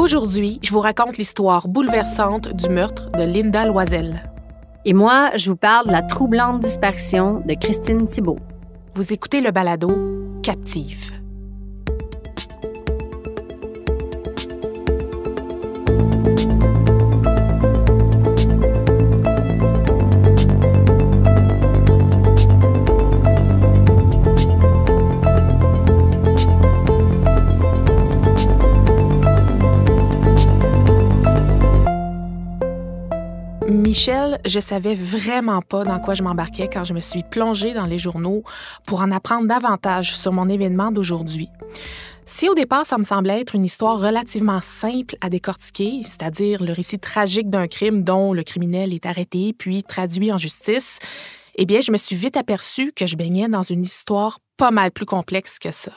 Aujourd'hui, je vous raconte l'histoire bouleversante du meurtre de Linda Loisel. Et moi, je vous parle de la troublante disparition de Christine Thibault. Vous écoutez le balado Captive. Michel, je savais vraiment pas dans quoi je m'embarquais quand je me suis plongée dans les journaux pour en apprendre davantage sur mon événement d'aujourd'hui. Si au départ ça me semblait être une histoire relativement simple à décortiquer, c'est-à-dire le récit tragique d'un crime dont le criminel est arrêté puis traduit en justice, eh bien je me suis vite aperçue que je baignais dans une histoire pas mal plus complexe que ça.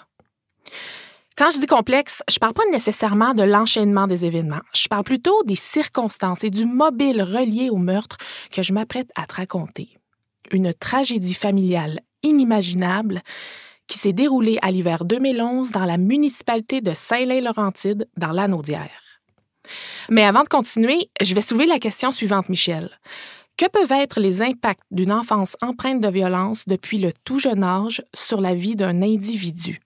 Quand je dis complexe, je parle pas nécessairement de l'enchaînement des événements. Je parle plutôt des circonstances et du mobile relié au meurtre que je m'apprête à te raconter. Une tragédie familiale inimaginable qui s'est déroulée à l'hiver 2011 dans la municipalité de Saint-Lay-Laurentide, dans l'Anaudière. Mais avant de continuer, je vais soulever la question suivante, Michel. Que peuvent être les impacts d'une enfance empreinte de violence depuis le tout jeune âge sur la vie d'un individu?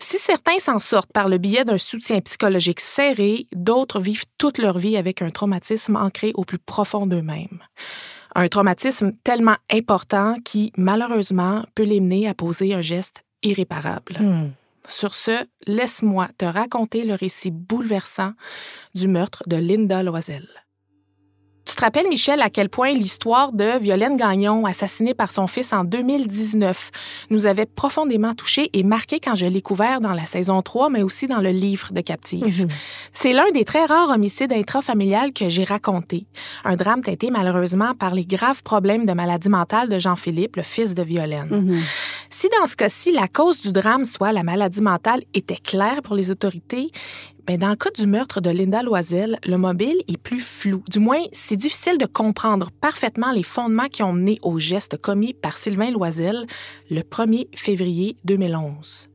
Si certains s'en sortent par le biais d'un soutien psychologique serré, d'autres vivent toute leur vie avec un traumatisme ancré au plus profond d'eux-mêmes. Un traumatisme tellement important qui, malheureusement, peut les mener à poser un geste irréparable. Hmm. Sur ce, laisse-moi te raconter le récit bouleversant du meurtre de Linda Loisel. Tu te rappelles, Michel, à quel point l'histoire de Violaine Gagnon, assassinée par son fils en 2019, nous avait profondément touchés et marqués quand je l'ai couvert dans la saison 3, mais aussi dans le livre de Captive. Mhm. C'est l'un des très rares homicides intrafamiliales que j'ai raconté. Un drame teinté malheureusement par les graves problèmes de maladie mentale de Jean-Philippe, le fils de Violaine. Mhm. Si dans ce cas-ci, la cause du drame, soit la maladie mentale, était claire pour les autorités, ben, dans le cas du meurtre de Linda Loisel, le mobile est plus flou. Du moins, c'est difficile de comprendre parfaitement les fondements qui ont mené au geste commis par Sylvain Loisel le 1er février 2011.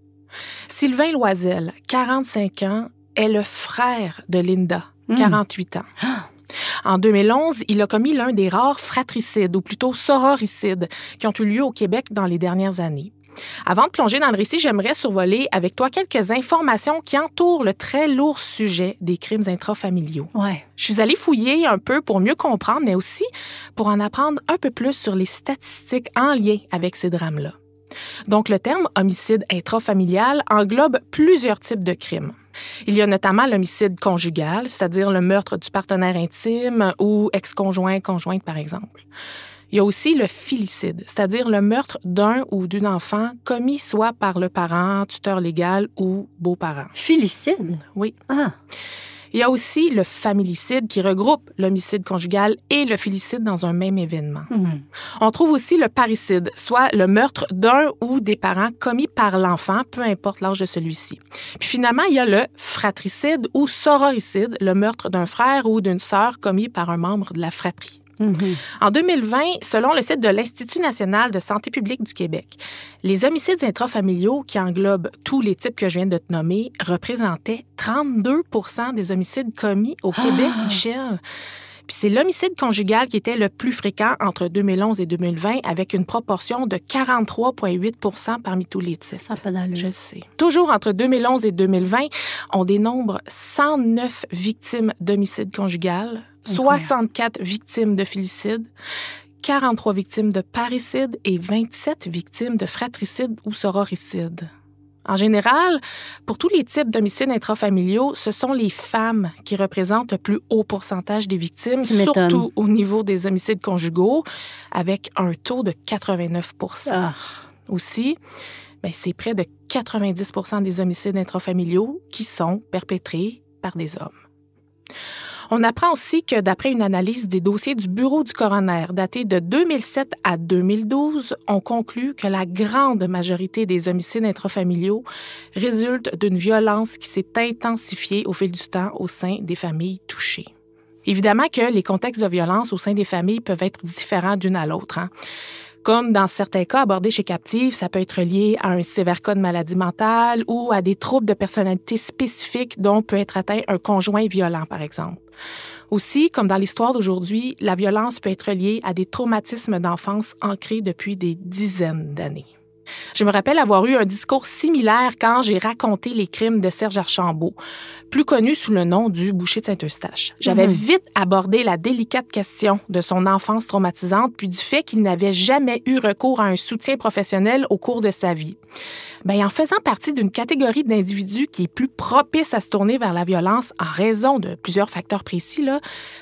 Sylvain Loisel, 45 ans, est le frère de Linda, 48 hmm. ans. Ah! En 2011, il a commis l'un des rares fratricides, ou plutôt sororicides, qui ont eu lieu au Québec dans les dernières années. Avant de plonger dans le récit, j'aimerais survoler avec toi quelques informations qui entourent le très lourd sujet des crimes intrafamiliaux. Ouais. Je suis allée fouiller un peu pour mieux comprendre, mais aussi pour en apprendre un peu plus sur les statistiques en lien avec ces drames-là. Donc, le terme homicide intrafamilial englobe plusieurs types de crimes. Il y a notamment l'homicide conjugal, c'est-à-dire le meurtre du partenaire intime ou ex-conjoint, conjointe, par exemple. Il y a aussi le filicide, c'est-à-dire le meurtre d'un ou d'une enfant commis soit par le parent, tuteur légal ou beau-parent. Filicide? Oui. Ah. Il y a aussi le familicide qui regroupe l'homicide conjugal et le filicide dans un même événement. Hmm. On trouve aussi le parricide, soit le meurtre d'un ou des parents commis par l'enfant, peu importe l'âge de celui-ci. Puis finalement, il y a le fratricide ou sororicide, le meurtre d'un frère ou d'une sœur commis par un membre de la fratrie. Mm-hmm. En 2020, selon le site de l'Institut national de santé publique du Québec, les homicides intrafamiliaux, qui englobent tous les types que je viens de te nommer, représentaient 32 des homicides commis au ah! Québec, Michel. Puis c'est l'homicide conjugal qui était le plus fréquent entre 2011 et 2020, avec une proportion de 43,8 parmi tous les types. Ça Je sais. Toujours entre 2011 et 2020, on dénombre 109 victimes d'homicide conjugal 64 victimes de félicide, 43 victimes de parricide et 27 victimes de fratricide ou sororicide. En général, pour tous les types d'homicides intrafamiliaux, ce sont les femmes qui représentent le plus haut pourcentage des victimes, surtout au niveau des homicides conjugaux, avec un taux de 89 ah. Aussi, ben, c'est près de 90 des homicides intrafamiliaux qui sont perpétrés par des hommes. On apprend aussi que, d'après une analyse des dossiers du Bureau du coroner daté de 2007 à 2012, on conclut que la grande majorité des homicides intrafamiliaux résultent d'une violence qui s'est intensifiée au fil du temps au sein des familles touchées. Évidemment que les contextes de violence au sein des familles peuvent être différents d'une à l'autre. Hein comme dans certains cas abordés chez Captive, ça peut être lié à un sévère cas de maladie mentale ou à des troubles de personnalité spécifiques dont peut être atteint un conjoint violent, par exemple. Aussi, comme dans l'histoire d'aujourd'hui, la violence peut être liée à des traumatismes d'enfance ancrés depuis des dizaines d'années. Je me rappelle avoir eu un discours similaire quand j'ai raconté les crimes de Serge Archambault, plus connu sous le nom du boucher de Saint-Eustache. J'avais mhm. vite abordé la délicate question de son enfance traumatisante, puis du fait qu'il n'avait jamais eu recours à un soutien professionnel au cours de sa vie. Ben, en faisant partie d'une catégorie d'individus qui est plus propice à se tourner vers la violence en raison de plusieurs facteurs précis,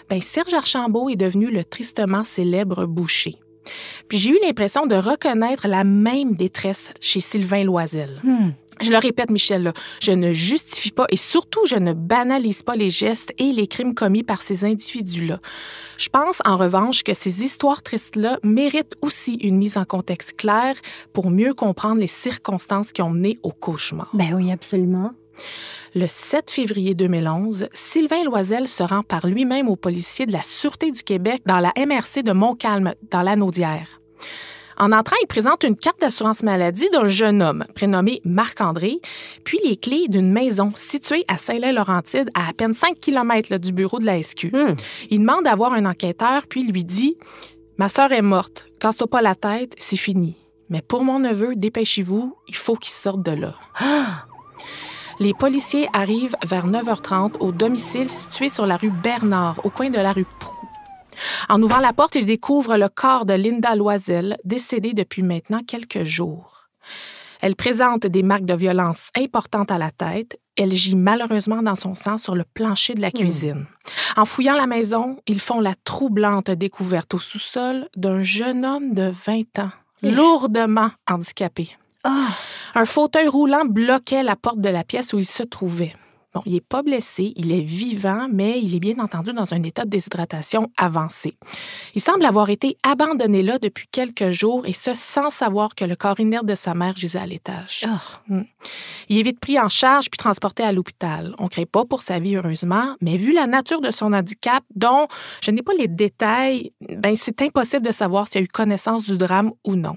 ben, Serge Archambault est devenu le tristement célèbre boucher. Puis j'ai eu l'impression de reconnaître la même détresse chez Sylvain Loisel. Hmm. Je le répète, Michel, je ne justifie pas et surtout je ne banalise pas les gestes et les crimes commis par ces individus-là. Je pense en revanche que ces histoires tristes-là méritent aussi une mise en contexte claire pour mieux comprendre les circonstances qui ont mené au cauchemar. Ben oui, absolument. Le 7 février 2011, Sylvain Loisel se rend par lui-même aux policiers de la Sûreté du Québec dans la MRC de Montcalm, dans la Naudière. En entrant, il présente une carte d'assurance maladie d'un jeune homme prénommé Marc-André, puis les clés d'une maison située à saint laurentide à à peine 5 km du bureau de la SQ. Hmm. Il demande à voir un enquêteur, puis lui dit Ma sœur est morte. Casse-toi pas la tête, c'est fini. Mais pour mon neveu, dépêchez-vous, il faut qu'il sorte de là. Ah! les policiers arrivent vers 9h30 au domicile situé sur la rue Bernard, au coin de la rue prou. En ouvrant la porte, ils découvrent le corps de Linda Loisel, décédée depuis maintenant quelques jours. Elle présente des marques de violence importantes à la tête. Elle gît malheureusement dans son sang sur le plancher de la hmm. cuisine. En fouillant la maison, ils font la troublante découverte au sous-sol d'un jeune homme de 20 ans, lourdement handicapé. Ah. Un fauteuil roulant bloquait la porte de la pièce où il se trouvait. Bon, il n'est pas blessé, il est vivant, mais il est bien entendu dans un état de déshydratation avancé. Il semble avoir été abandonné là depuis quelques jours et ce sans savoir que le corps inerte de sa mère gisait à l'étage. Ah. Hmm. Il est vite pris en charge puis transporté à l'hôpital. On ne crée pas pour sa vie, heureusement, mais vu la nature de son handicap, dont je n'ai pas les détails, ben c'est impossible de savoir s'il a eu connaissance du drame ou non.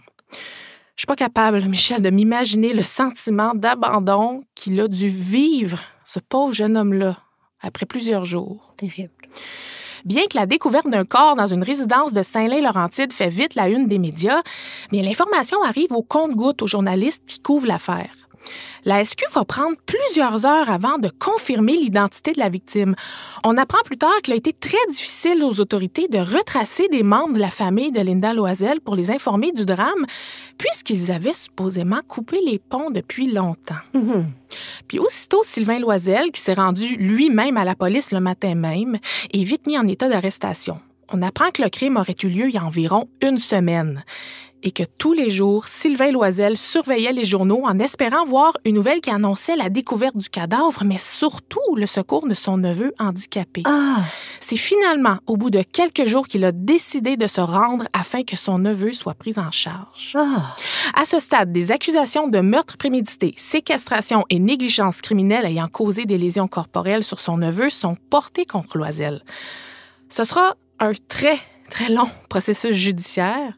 Je suis pas capable, Michel, de m'imaginer le sentiment d'abandon qu'il a dû vivre, ce pauvre jeune homme-là, après plusieurs jours. Terrible. Bien que la découverte d'un corps dans une résidence de Saint-Lin-Laurentide fait vite la une des médias, mais l'information arrive au compte-goutte aux journalistes qui couvrent l'affaire. La SQ va prendre plusieurs heures avant de confirmer l'identité de la victime. On apprend plus tard qu'il a été très difficile aux autorités de retracer des membres de la famille de Linda Loisel pour les informer du drame, puisqu'ils avaient supposément coupé les ponts depuis longtemps. Mm-hmm. Puis aussitôt, Sylvain Loisel, qui s'est rendu lui-même à la police le matin même, est vite mis en état d'arrestation. On apprend que le crime aurait eu lieu il y a environ une semaine et que tous les jours, Sylvain Loisel surveillait les journaux en espérant voir une nouvelle qui annonçait la découverte du cadavre, mais surtout le secours de son neveu handicapé. Ah! C'est finalement au bout de quelques jours qu'il a décidé de se rendre afin que son neveu soit pris en charge. Ah! À ce stade, des accusations de meurtre prémédité, séquestration et négligence criminelle ayant causé des lésions corporelles sur son neveu sont portées contre Loisel. Ce sera un très, très long processus judiciaire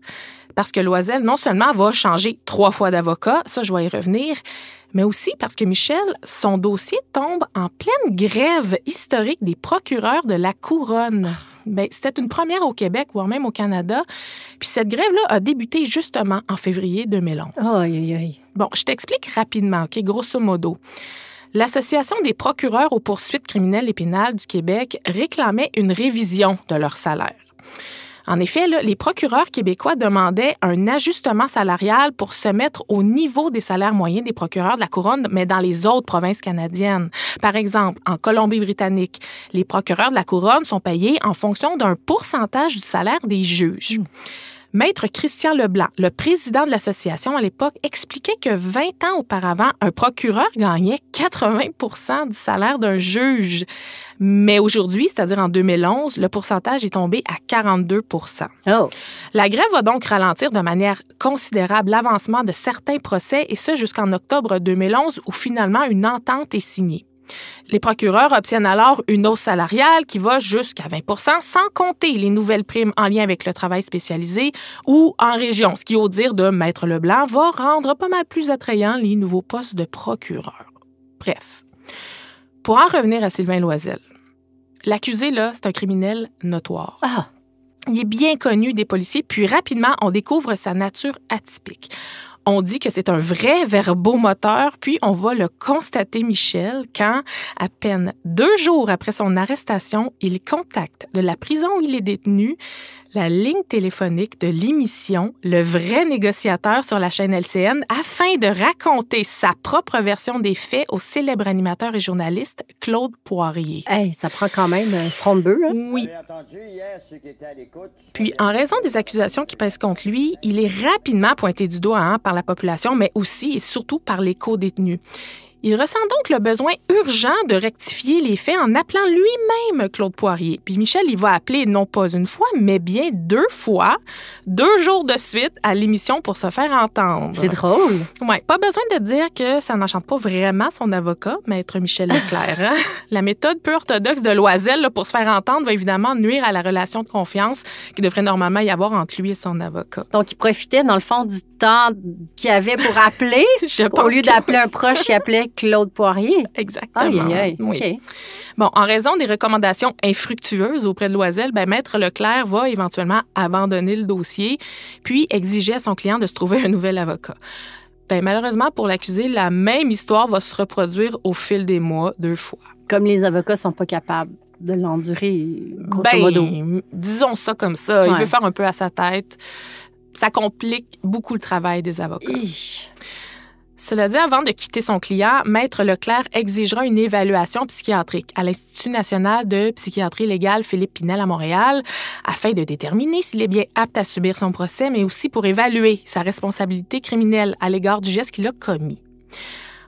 parce que Loisel, non seulement va changer trois fois d'avocat, ça je vais y revenir, mais aussi parce que Michel, son dossier tombe en pleine grève historique des procureurs de la couronne. Ben, c'était une première au Québec, voire même au Canada. Puis cette grève-là a débuté justement en février 2011. Aïe, aïe, aïe. Bon, je t'explique rapidement, OK, grosso modo. L'Association des procureurs aux poursuites criminelles et pénales du Québec réclamait une révision de leur salaire. En effet, les procureurs québécois demandaient un ajustement salarial pour se mettre au niveau des salaires moyens des procureurs de la Couronne, mais dans les autres provinces canadiennes. Par exemple, en Colombie-Britannique, les procureurs de la Couronne sont payés en fonction d'un pourcentage du salaire des juges. Maître Christian Leblanc, le président de l'association à l'époque, expliquait que 20 ans auparavant, un procureur gagnait 80 du salaire d'un juge. Mais aujourd'hui, c'est-à-dire en 2011, le pourcentage est tombé à 42 La grève va donc ralentir de manière considérable l'avancement de certains procès, et ce jusqu'en octobre 2011, où finalement une entente est signée. Les procureurs obtiennent alors une hausse salariale qui va jusqu'à 20 sans compter les nouvelles primes en lien avec le travail spécialisé ou en région, ce qui, au dire de Maître Leblanc, va rendre pas mal plus attrayant les nouveaux postes de procureur. Bref. Pour en revenir à Sylvain Loisel, l'accusé, là, c'est un criminel notoire. Ah! Il est bien connu des policiers, puis rapidement, on découvre sa nature atypique on dit que c'est un vrai verbomoteur, puis on va le constater, Michel, quand, à peine deux jours après son arrestation, il contacte de la prison où il est détenu la ligne téléphonique de l'émission Le vrai négociateur sur la chaîne LCN afin de raconter sa propre version des faits au célèbre animateur et journaliste Claude Poirier. ça prend quand même un euh, front de bœuf. Hein? Oui. Puis, en raison des accusations qui pèsent contre lui, il est rapidement pointé du doigt hein, par la population, mais aussi et surtout par les co-détenus. Il ressent donc le besoin urgent de rectifier les faits en appelant lui-même Claude Poirier. Puis Michel, il va appeler non pas une fois, mais bien deux fois, deux jours de suite à l'émission pour se faire entendre. C'est drôle. Oui, pas besoin de dire que ça n'enchante pas vraiment son avocat, maître Michel Leclerc. Hein. la méthode peu orthodoxe de Loisel pour se faire entendre va évidemment nuire à la relation de confiance qui devrait normalement y avoir entre lui et son avocat. Donc, il profitait, dans le fond, du temps qu'il avait pour appeler. Au lieu d'appeler un proche, il appelait Claude Poirier. Exactement. Aïe, Bon, en raison des recommandations infructueuses auprès de Loisel, ben, Maître Leclerc va éventuellement abandonner le dossier, puis exiger à son client de se trouver un nouvel avocat. Ben, malheureusement, pour l'accusé, la même histoire va se reproduire au fil des mois, deux fois. Comme les avocats sont pas capables de l'endurer, grosso ben, Disons ça comme ça. Il veut faire un peu à sa tête. Ça complique beaucoup le travail des avocats. Cela dit, avant de quitter son client, Maître Leclerc exigera une évaluation psychiatrique à l'Institut national de psychiatrie légale Philippe Pinel à Montréal afin de déterminer s'il est bien apte à subir son procès, mais aussi pour évaluer sa responsabilité criminelle à l'égard du geste qu'il a commis.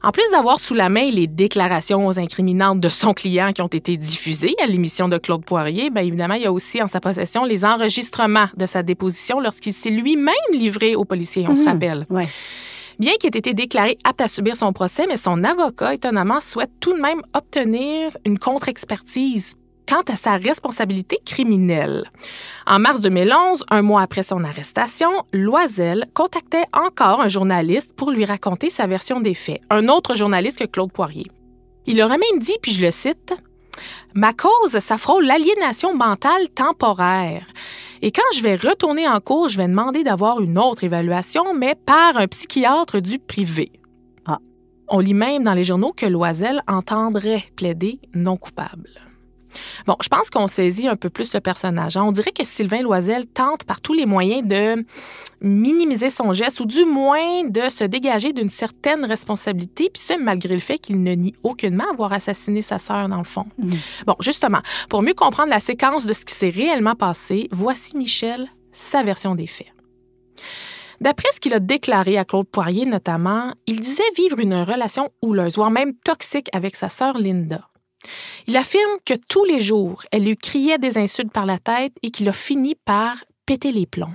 En plus d'avoir sous la main les déclarations incriminantes de son client qui ont été diffusées à l'émission de Claude Poirier, bien évidemment, il y a aussi en sa possession les enregistrements de sa déposition lorsqu'il s'est lui-même livré aux policiers, on se mmh. rappelle. Bien qu'il ait été déclaré apte à subir son procès, mais son avocat, étonnamment, souhaite tout de même obtenir une contre-expertise quant à sa responsabilité criminelle. En mars 2011, un mois après son arrestation, Loisel contactait encore un journaliste pour lui raconter sa version des faits, un autre journaliste que Claude Poirier. Il aurait même dit, puis je le cite, Ma cause, s'affrôle l'aliénation mentale temporaire. Et quand je vais retourner en cours, je vais demander d'avoir une autre évaluation, mais par un psychiatre du privé. Ah. On lit même dans les journaux que Loisel entendrait plaider non coupable. Bon, je pense qu'on saisit un peu plus ce personnage. Hein. On dirait que Sylvain Loisel tente par tous les moyens de minimiser son geste ou du moins de se dégager d'une certaine responsabilité, puis ce, malgré le fait qu'il ne nie aucunement avoir assassiné sa sœur, dans le fond. Mm. Bon, justement, pour mieux comprendre la séquence de ce qui s'est réellement passé, voici Michel, sa version des faits. D'après ce qu'il a déclaré à Claude Poirier notamment, il disait vivre une relation houleuse, voire même toxique avec sa sœur Linda. Il affirme que tous les jours, elle lui criait des insultes par la tête et qu'il a fini par péter les plombs.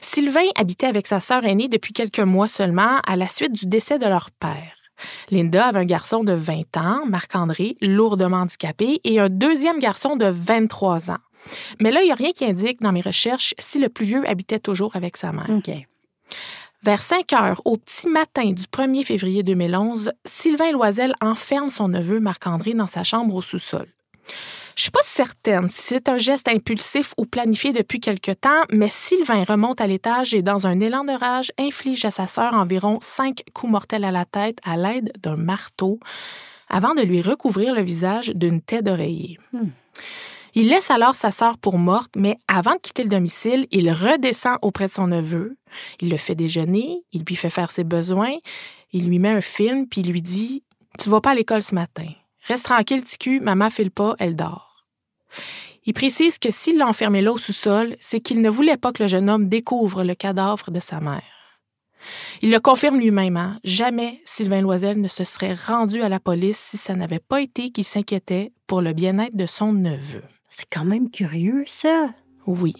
Sylvain habitait avec sa sœur aînée depuis quelques mois seulement à la suite du décès de leur père. Linda avait un garçon de 20 ans, Marc-André, lourdement handicapé, et un deuxième garçon de 23 ans. Mais là, il n'y a rien qui indique dans mes recherches si le plus vieux habitait toujours avec sa mère. Vers 5 heures, au petit matin du 1er février 2011, Sylvain Loisel enferme son neveu Marc-André dans sa chambre au sous-sol. Je suis pas certaine si c'est un geste impulsif ou planifié depuis quelque temps, mais Sylvain remonte à l'étage et, dans un élan de rage, inflige à sa sœur environ cinq coups mortels à la tête à l'aide d'un marteau, avant de lui recouvrir le visage d'une tête d'oreiller. Hmm. Il laisse alors sa sœur pour morte, mais avant de quitter le domicile, il redescend auprès de son neveu. Il le fait déjeuner, il lui fait faire ses besoins, il lui met un film, puis il lui dit Tu vas pas à l'école ce matin. Reste tranquille, Ticu, maman le pas, elle dort. Il précise que s'il l'a enfermé là au sous-sol, c'est qu'il ne voulait pas que le jeune homme découvre le cadavre de sa mère. Il le confirme lui-même, hein. jamais Sylvain Loisel ne se serait rendu à la police si ça n'avait pas été qu'il s'inquiétait pour le bien-être de son neveu. C'est quand même curieux, ça. Oui.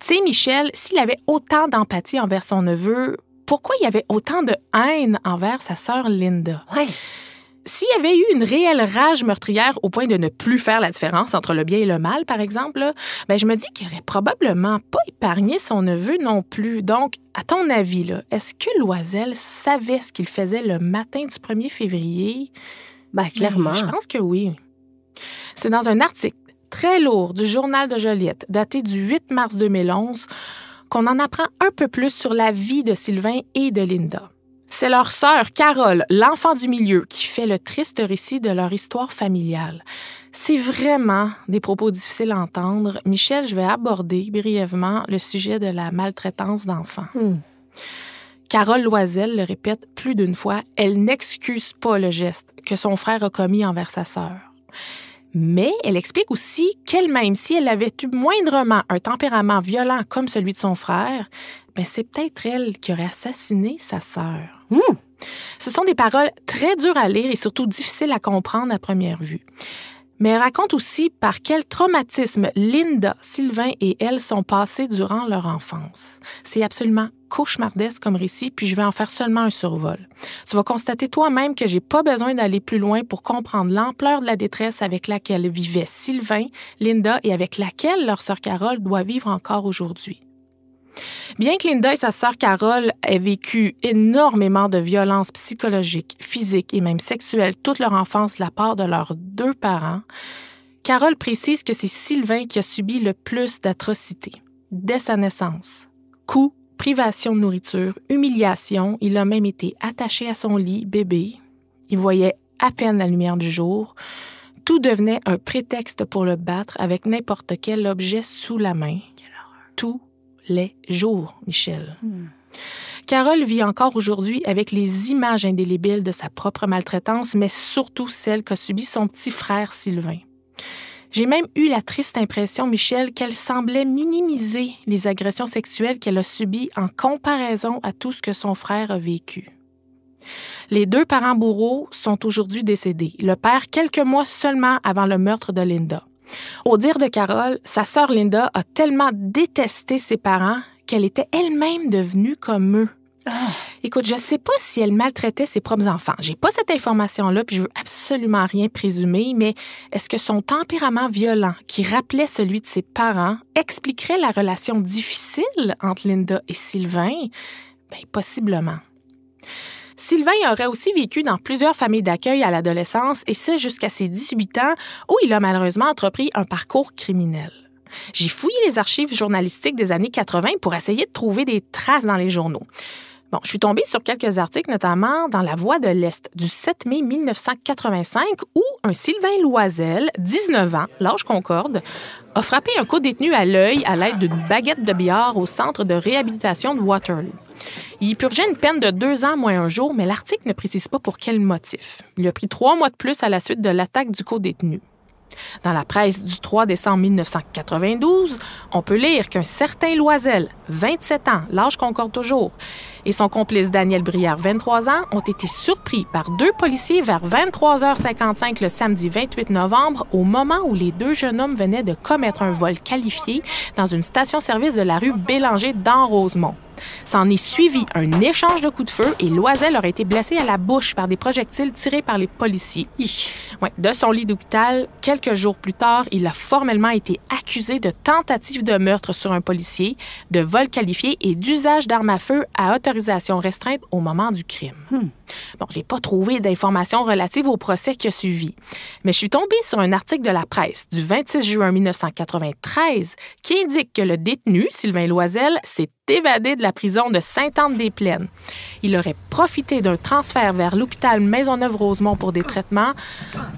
Tu sais, Michel, s'il avait autant d'empathie envers son neveu, pourquoi il y avait autant de haine envers sa sœur Linda? Oui. S'il y avait eu une réelle rage meurtrière au point de ne plus faire la différence entre le bien et le mal, par exemple, ben, je me dis qu'il aurait probablement pas épargné son neveu non plus. Donc, à ton avis, est-ce que Loisel savait ce qu'il faisait le matin du 1er février? Bah clairement. je pense que oui. C'est dans un article très lourd du Journal de Joliette, daté du 8 mars 2011, qu'on en apprend un peu plus sur la vie de Sylvain et de Linda. C'est leur sœur, Carole, l'enfant du milieu, qui fait le triste récit de leur histoire familiale. C'est vraiment des propos difficiles à entendre. Michel, je vais aborder brièvement le sujet de la maltraitance d'enfants. Hmm. Carole Loisel le répète plus d'une fois, elle n'excuse pas le geste que son frère a commis envers sa sœur. Mais elle explique aussi qu'elle, même si elle avait eu moindrement un tempérament violent comme celui de son frère, ben, c'est peut-être elle qui aurait assassiné sa sœur. Hmm. Ce sont des paroles très dures à lire et surtout difficiles à comprendre à première vue mais raconte aussi par quel traumatisme Linda, Sylvain et elle sont passés durant leur enfance. C'est absolument cauchemardesque comme récit, puis je vais en faire seulement un survol. Tu vas constater toi-même que j'ai pas besoin d'aller plus loin pour comprendre l'ampleur de la détresse avec laquelle vivaient Sylvain, Linda et avec laquelle leur sœur Carole doit vivre encore aujourd'hui. Bien que Linda et sa sœur Carole aient vécu énormément de violences psychologiques, physiques et même sexuelles toute leur enfance de la part de leurs deux parents, Carole précise que c'est Sylvain qui a subi le plus d'atrocités dès sa naissance. Coups, privation de nourriture, humiliation, il a même été attaché à son lit bébé. Il voyait à peine la lumière du jour. Tout devenait un prétexte pour le battre avec n'importe quel objet sous la main. Tout les jours, Michel. Hmm. Carole vit encore aujourd'hui avec les images indélébiles de sa propre maltraitance, mais surtout celle qu'a subie son petit frère Sylvain. J'ai même eu la triste impression, Michel, qu'elle semblait minimiser les agressions sexuelles qu'elle a subies en comparaison à tout ce que son frère a vécu. Les deux parents bourreaux sont aujourd'hui décédés, le père quelques mois seulement avant le meurtre de Linda. Au dire de Carole, sa sœur Linda a tellement détesté ses parents qu'elle était elle-même devenue comme eux. Ah. Écoute, je ne sais pas si elle maltraitait ses propres enfants. J'ai pas cette information-là, puis je veux absolument rien présumer, mais est-ce que son tempérament violent, qui rappelait celui de ses parents, expliquerait la relation difficile entre Linda et Sylvain? Bien, possiblement. Sylvain aurait aussi vécu dans plusieurs familles d'accueil à l'adolescence, et ce jusqu'à ses 18 ans, où il a malheureusement entrepris un parcours criminel. J'ai fouillé les archives journalistiques des années 80 pour essayer de trouver des traces dans les journaux. Bon, je suis tombée sur quelques articles, notamment dans La Voix de l'Est du 7 mai 1985, où un Sylvain Loisel, 19 ans, l'âge concorde, a frappé un coup détenu à l'œil à l'aide d'une baguette de billard au centre de réhabilitation de Waterloo. Il purgeait une peine de deux ans moins un jour, mais l'article ne précise pas pour quel motif. Il a pris trois mois de plus à la suite de l'attaque du co-détenu. Dans la presse du 3 décembre 1992, on peut lire qu'un certain Loisel, 27 ans, l'âge concorde toujours, et son complice Daniel Brière, 23 ans, ont été surpris par deux policiers vers 23h55 le samedi 28 novembre, au moment où les deux jeunes hommes venaient de commettre un vol qualifié dans une station-service de la rue Bélanger dans Rosemont. S'en est suivi un échange de coups de feu et Loisel aurait été blessé à la bouche par des projectiles tirés par les policiers. de son lit d'hôpital, quelques jours plus tard, il a formellement été accusé de tentative de meurtre sur un policier, de vol qualifié et d'usage d'armes à feu à autorisation restreinte au moment du crime. Hmm. Bon, j'ai pas trouvé d'informations relatives au procès qui a suivi, mais je suis tombée sur un article de la presse du 26 juin 1993 qui indique que le détenu, Sylvain Loisel, s'est évadé de la prison de Sainte-Anne-des-Plaines. Il aurait profité d'un transfert vers l'hôpital Maisonneuve-Rosemont pour des traitements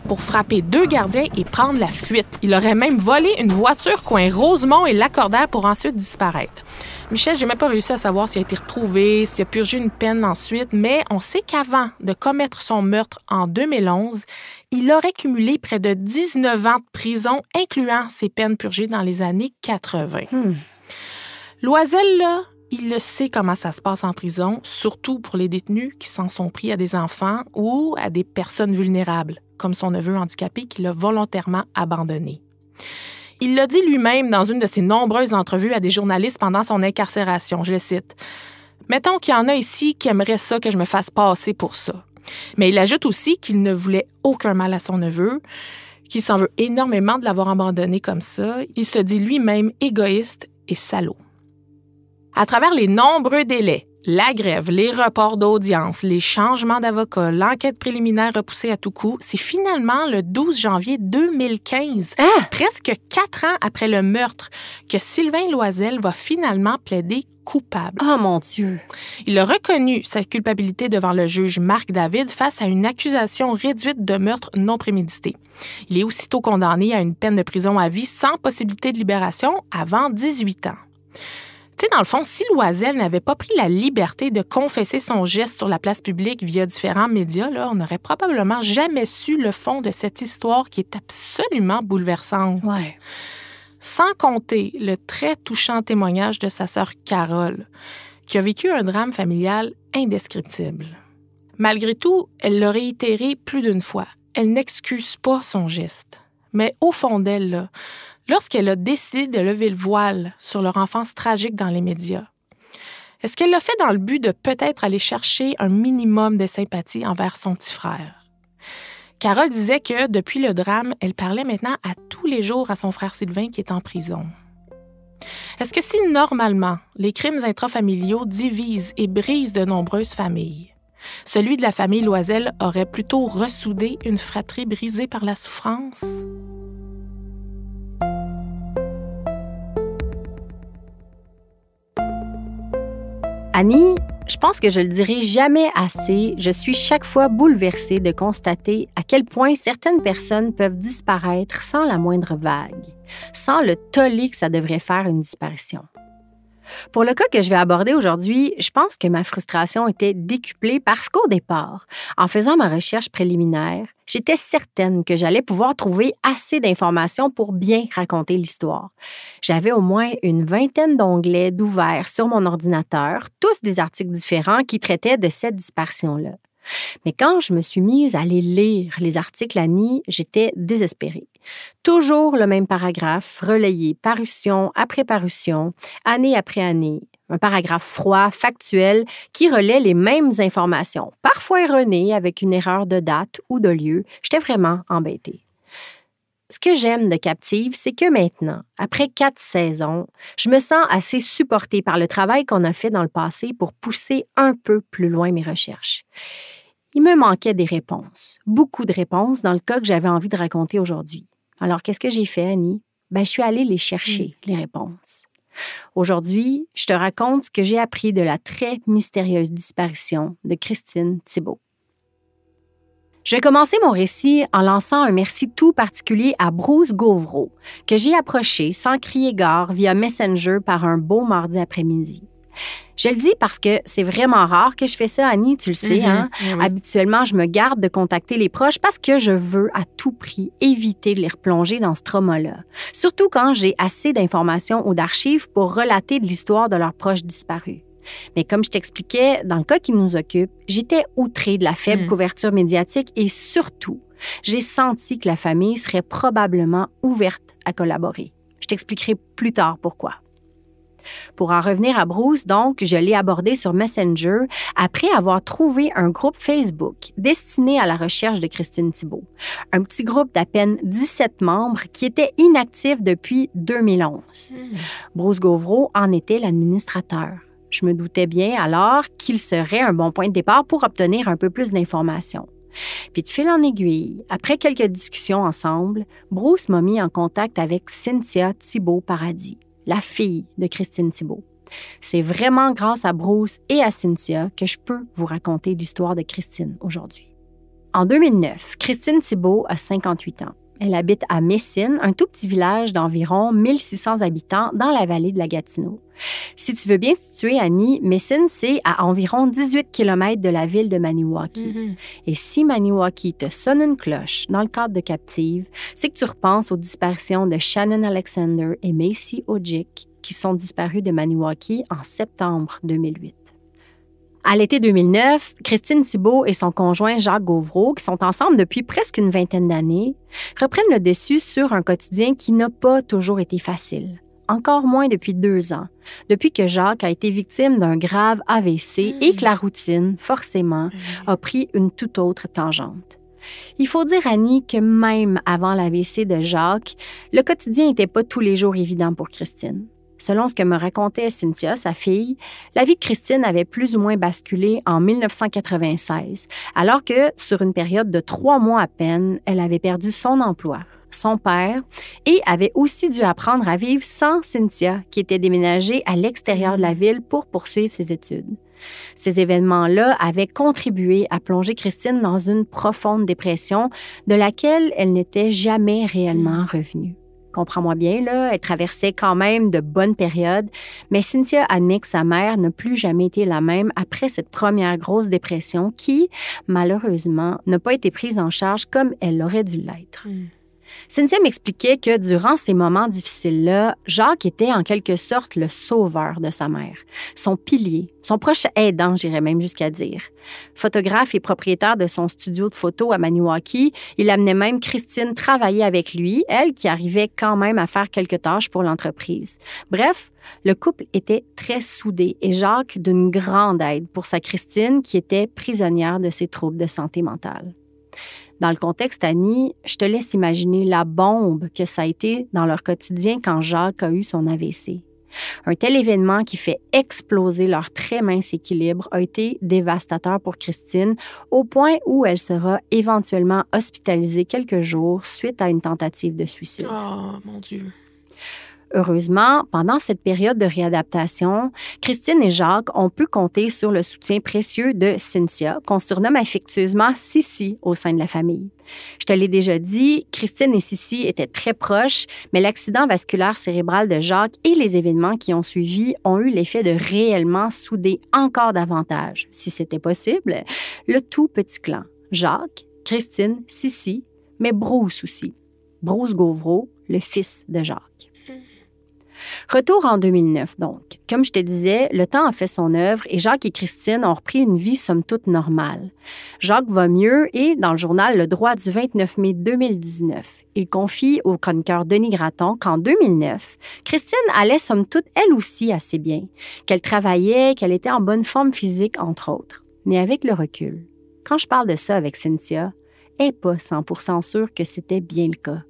pour frapper deux gardiens et prendre la fuite. Il aurait même volé une voiture coin Rosemont et Lacordaire pour ensuite disparaître. Michel, n'ai même pas réussi à savoir s'il a été retrouvé, s'il a purgé une peine ensuite, mais on sait qu'avant de commettre son meurtre en 2011, il aurait cumulé près de 19 ans de prison, incluant ses peines purgées dans les années 80. Hmm. Loisel, là, il le sait comment ça se passe en prison, surtout pour les détenus qui s'en sont pris à des enfants ou à des personnes vulnérables, comme son neveu handicapé qu'il l'a volontairement abandonné. Il l'a dit lui-même dans une de ses nombreuses entrevues à des journalistes pendant son incarcération. Je le cite. Mettons qu'il y en a ici qui aimeraient ça que je me fasse passer pour ça. Mais il ajoute aussi qu'il ne voulait aucun mal à son neveu, qu'il s'en veut énormément de l'avoir abandonné comme ça. Il se dit lui-même égoïste et salaud. À travers les nombreux délais, la grève, les reports d'audience, les changements d'avocats, l'enquête préliminaire repoussée à tout coup, c'est finalement le 12 janvier 2015, ah! presque quatre ans après le meurtre, que Sylvain Loisel va finalement plaider coupable. Oh mon Dieu! Il a reconnu sa culpabilité devant le juge Marc David face à une accusation réduite de meurtre non prémédité. Il est aussitôt condamné à une peine de prison à vie sans possibilité de libération avant 18 ans. Tu sais, dans le fond, si Loisel n'avait pas pris la liberté de confesser son geste sur la place publique via différents médias, on n'aurait probablement jamais su le fond de cette histoire qui est absolument bouleversante. Sans compter le très touchant témoignage de sa sœur Carole, qui a vécu un drame familial indescriptible. Malgré tout, elle l'a réitéré plus d'une fois. Elle n'excuse pas son geste. Mais au fond d'elle, lorsqu'elle a décidé de lever le voile sur leur enfance tragique dans les médias? Est-ce qu'elle l'a fait dans le but de peut-être aller chercher un minimum de sympathie envers son petit frère? Carole disait que depuis le drame, elle parlait maintenant à tous les jours à son frère Sylvain qui est en prison. Est-ce que si normalement les crimes intrafamiliaux divisent et brisent de nombreuses familles, celui de la famille Loisel aurait plutôt ressoudé une fratrie brisée par la souffrance? Annie, je pense que je le dirai jamais assez, je suis chaque fois bouleversée de constater à quel point certaines personnes peuvent disparaître sans la moindre vague, sans le tollé que ça devrait faire une disparition. Pour le cas que je vais aborder aujourd'hui, je pense que ma frustration était décuplée parce qu'au départ, en faisant ma recherche préliminaire, j'étais certaine que j'allais pouvoir trouver assez d'informations pour bien raconter l'histoire. J'avais au moins une vingtaine d'onglets d'ouverts sur mon ordinateur, tous des articles différents qui traitaient de cette disparition-là. Mais quand je me suis mise à aller lire les articles à Nîmes, j'étais désespérée. Toujours le même paragraphe, relayé parution après parution, année après année. Un paragraphe froid, factuel, qui relaie les mêmes informations, parfois erronées avec une erreur de date ou de lieu. J'étais vraiment embêtée. Ce que j'aime de Captive, c'est que maintenant, après quatre saisons, je me sens assez supportée par le travail qu'on a fait dans le passé pour pousser un peu plus loin mes recherches. Il me manquait des réponses, beaucoup de réponses dans le cas que j'avais envie de raconter aujourd'hui. Alors, qu'est-ce que j'ai fait, Annie? Ben, je suis allée les chercher, mm. les réponses. Aujourd'hui, je te raconte ce que j'ai appris de la très mystérieuse disparition de Christine Thibault. Je vais commencer mon récit en lançant un merci tout particulier à Bruce Gauvreau, que j'ai approché sans crier gare via Messenger par un beau mardi après-midi. Je le dis parce que c'est vraiment rare que je fais ça, Annie, tu le sais. Mm-hmm. Hein. Mm-hmm. Habituellement, je me garde de contacter les proches parce que je veux à tout prix éviter de les replonger dans ce trauma-là. Surtout quand j'ai assez d'informations ou d'archives pour relater de l'histoire de leurs proches disparus. Mais comme je t'expliquais, dans le cas qui nous occupe, j'étais outrée de la faible mm. couverture médiatique et surtout, j'ai senti que la famille serait probablement ouverte à collaborer. Je t'expliquerai plus tard pourquoi. Pour en revenir à Bruce, donc, je l'ai abordé sur Messenger après avoir trouvé un groupe Facebook destiné à la recherche de Christine Thibault. Un petit groupe d'à peine 17 membres qui était inactif depuis 2011. Hmm. Bruce Gauvreau en était l'administrateur. Je me doutais bien alors qu'il serait un bon point de départ pour obtenir un peu plus d'informations. Puis de fil en aiguille, après quelques discussions ensemble, Bruce m'a mis en contact avec Cynthia Thibault Paradis la fille de Christine Thibault. C'est vraiment grâce à Bruce et à Cynthia que je peux vous raconter l'histoire de Christine aujourd'hui. En 2009, Christine Thibault a 58 ans. Elle habite à Messine, un tout petit village d'environ 1600 habitants dans la vallée de la Gatineau. Si tu veux bien te situer, Annie, Messine, c'est à environ 18 km de la ville de Maniwaki. Mm-hmm. Et si Maniwaki te sonne une cloche dans le cadre de Captive, c'est que tu repenses aux disparitions de Shannon Alexander et Macy Ojick qui sont disparus de Maniwaki en septembre 2008. À l'été 2009, Christine Thibault et son conjoint Jacques Gauvreau, qui sont ensemble depuis presque une vingtaine d'années, reprennent le dessus sur un quotidien qui n'a pas toujours été facile. Encore moins depuis deux ans, depuis que Jacques a été victime d'un grave AVC mmh. et que la routine, forcément, mmh. a pris une toute autre tangente. Il faut dire, Annie, que même avant l'AVC de Jacques, le quotidien n'était pas tous les jours évident pour Christine. Selon ce que me racontait Cynthia, sa fille, la vie de Christine avait plus ou moins basculé en 1996, alors que, sur une période de trois mois à peine, elle avait perdu son emploi, son père, et avait aussi dû apprendre à vivre sans Cynthia, qui était déménagée à l'extérieur de la ville pour poursuivre ses études. Ces événements-là avaient contribué à plonger Christine dans une profonde dépression de laquelle elle n'était jamais réellement revenue comprends-moi bien, là, elle traversait quand même de bonnes périodes, mais Cynthia admet que sa mère n'a plus jamais été la même après cette première grosse dépression qui, malheureusement, n'a pas été prise en charge comme elle aurait dû l'être. Mm. Cynthia m'expliquait que durant ces moments difficiles-là, Jacques était en quelque sorte le sauveur de sa mère, son pilier, son proche aidant, j'irais même jusqu'à dire. Photographe et propriétaire de son studio de photos à Maniwaki, il amenait même Christine travailler avec lui, elle qui arrivait quand même à faire quelques tâches pour l'entreprise. Bref, le couple était très soudé et Jacques d'une grande aide pour sa Christine qui était prisonnière de ses troubles de santé mentale. Dans le contexte, Annie, je te laisse imaginer la bombe que ça a été dans leur quotidien quand Jacques a eu son AVC. Un tel événement qui fait exploser leur très mince équilibre a été dévastateur pour Christine au point où elle sera éventuellement hospitalisée quelques jours suite à une tentative de suicide. Oh mon Dieu. Heureusement, pendant cette période de réadaptation, Christine et Jacques ont pu compter sur le soutien précieux de Cynthia, qu'on surnomme affectueusement Sissi au sein de la famille. Je te l'ai déjà dit, Christine et Sissi étaient très proches, mais l'accident vasculaire cérébral de Jacques et les événements qui ont suivi ont eu l'effet de réellement souder encore davantage, si c'était possible, le tout petit clan. Jacques, Christine, Sissi, mais Bruce aussi. Bruce Gauvreau, le fils de Jacques. Retour en 2009, donc. Comme je te disais, le temps a fait son œuvre et Jacques et Christine ont repris une vie somme toute normale. Jacques va mieux et, dans le journal Le Droit du 29 mai 2019, il confie au chroniqueur Denis Gratton qu'en 2009, Christine allait somme toute elle aussi assez bien, qu'elle travaillait, qu'elle était en bonne forme physique, entre autres. Mais avec le recul, quand je parle de ça avec Cynthia, elle n'est pas 100% sûre que c'était bien le cas,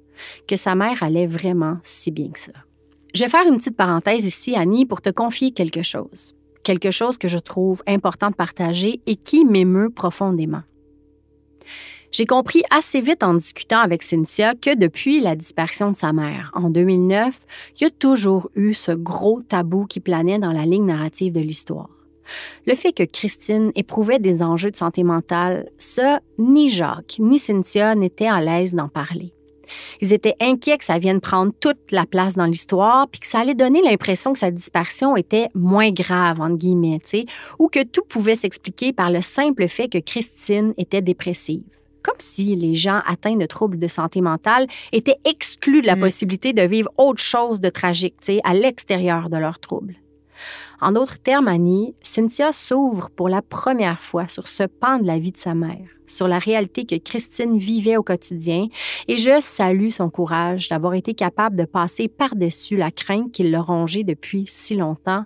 que sa mère allait vraiment si bien que ça. Je vais faire une petite parenthèse ici, Annie, pour te confier quelque chose. Quelque chose que je trouve important de partager et qui m'émeut profondément. J'ai compris assez vite en discutant avec Cynthia que depuis la disparition de sa mère en 2009, il y a toujours eu ce gros tabou qui planait dans la ligne narrative de l'histoire. Le fait que Christine éprouvait des enjeux de santé mentale, ça, ni Jacques, ni Cynthia n'étaient à l'aise d'en parler. Ils étaient inquiets que ça vienne prendre toute la place dans l'histoire, puis que ça allait donner l'impression que sa disparition était moins grave, entre guillemets, ou que tout pouvait s'expliquer par le simple fait que Christine était dépressive comme si les gens atteints de troubles de santé mentale étaient exclus de la mm. possibilité de vivre autre chose de tragique, à l'extérieur de leurs troubles. En d'autres termes, Annie, Cynthia s'ouvre pour la première fois sur ce pan de la vie de sa mère, sur la réalité que Christine vivait au quotidien, et je salue son courage d'avoir été capable de passer par-dessus la crainte qui le rongeait depuis si longtemps